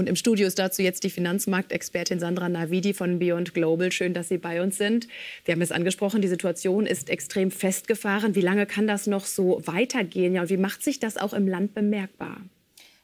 Und im Studio ist dazu jetzt die Finanzmarktexpertin Sandra Navidi von Beyond Global. Schön, dass Sie bei uns sind. Wir haben es angesprochen, die Situation ist extrem festgefahren. Wie lange kann das noch so weitergehen? Ja, und wie macht sich das auch im Land bemerkbar?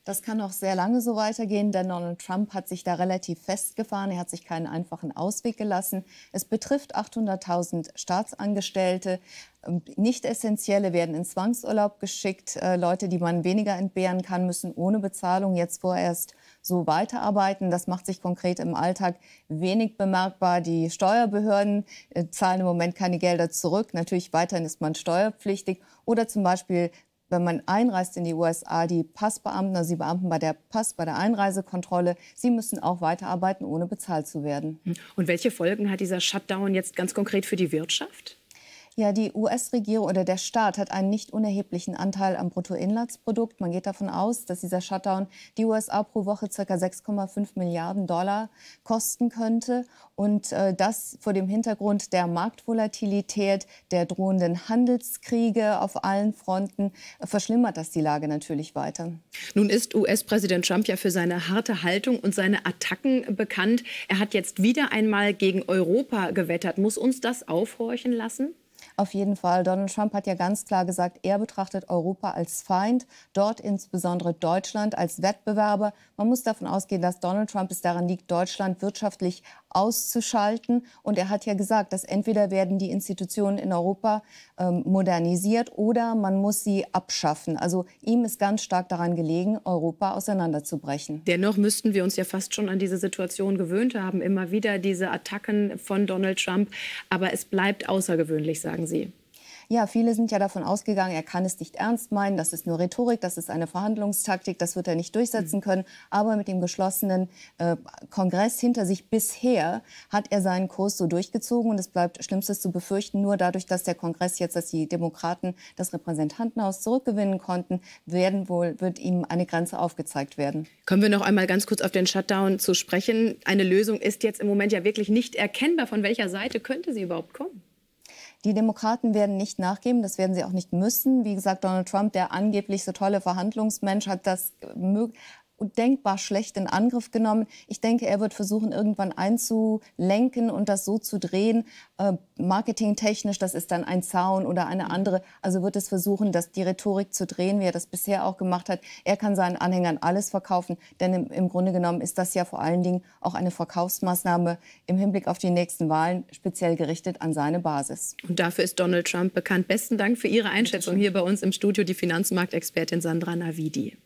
Das kann auch sehr lange so weitergehen, denn Donald Trump hat sich da relativ festgefahren. Er hat sich keinen einfachen Ausweg gelassen. Es betrifft 800.000 Staatsangestellte. Ähm, Nicht-Essentielle werden in Zwangsurlaub geschickt. Äh, Leute, die man weniger entbehren kann, müssen ohne Bezahlung jetzt vorerst so weiterarbeiten. Das macht sich konkret im Alltag wenig bemerkbar. Die Steuerbehörden äh, zahlen im Moment keine Gelder zurück. Natürlich weiterhin ist man steuerpflichtig. Oder zum Beispiel wenn man einreist in die USA, die Passbeamten, also die Beamten bei der Pass, bei der Einreisekontrolle, sie müssen auch weiterarbeiten, ohne bezahlt zu werden. Und welche Folgen hat dieser Shutdown jetzt ganz konkret für die Wirtschaft? Ja, die US-Regierung oder der Staat hat einen nicht unerheblichen Anteil am Bruttoinlandsprodukt. Man geht davon aus, dass dieser Shutdown die USA pro Woche ca. 6,5 Milliarden Dollar kosten könnte. Und äh, das vor dem Hintergrund der Marktvolatilität, der drohenden Handelskriege auf allen Fronten, äh, verschlimmert das die Lage natürlich weiter. Nun ist US-Präsident Trump ja für seine harte Haltung und seine Attacken bekannt. Er hat jetzt wieder einmal gegen Europa gewettert. Muss uns das aufhorchen lassen? Auf jeden Fall. Donald Trump hat ja ganz klar gesagt, er betrachtet Europa als Feind, dort insbesondere Deutschland als Wettbewerber. Man muss davon ausgehen, dass Donald Trump es daran liegt, Deutschland wirtschaftlich auszuschalten. Und er hat ja gesagt, dass entweder werden die Institutionen in Europa ähm, modernisiert oder man muss sie abschaffen. Also ihm ist ganz stark daran gelegen, Europa auseinanderzubrechen. Dennoch müssten wir uns ja fast schon an diese Situation gewöhnt haben. Immer wieder diese Attacken von Donald Trump. Aber es bleibt außergewöhnlich, sagen Sie. Ja, viele sind ja davon ausgegangen, er kann es nicht ernst meinen, das ist nur Rhetorik, das ist eine Verhandlungstaktik, das wird er nicht durchsetzen mhm. können. Aber mit dem geschlossenen äh, Kongress hinter sich bisher hat er seinen Kurs so durchgezogen und es bleibt Schlimmstes zu befürchten. Nur dadurch, dass der Kongress jetzt, dass die Demokraten das Repräsentantenhaus zurückgewinnen konnten, werden wohl, wird ihm eine Grenze aufgezeigt werden. Kommen wir noch einmal ganz kurz auf den Shutdown zu sprechen. Eine Lösung ist jetzt im Moment ja wirklich nicht erkennbar. Von welcher Seite könnte sie überhaupt kommen? Die Demokraten werden nicht nachgeben, das werden sie auch nicht müssen. Wie gesagt, Donald Trump, der angeblich so tolle Verhandlungsmensch, hat das denkbar schlecht in Angriff genommen. Ich denke, er wird versuchen, irgendwann einzulenken und das so zu drehen. Äh, marketingtechnisch, das ist dann ein Zaun oder eine andere. Also wird es versuchen, dass die Rhetorik zu drehen, wie er das bisher auch gemacht hat. Er kann seinen Anhängern alles verkaufen, denn im, im Grunde genommen ist das ja vor allen Dingen auch eine Verkaufsmaßnahme im Hinblick auf die nächsten Wahlen, speziell gerichtet an seine Basis. Und dafür ist Donald Trump bekannt. Besten Dank für Ihre Einschätzung hier bei uns im Studio, die Finanzmarktexpertin Sandra Navidi.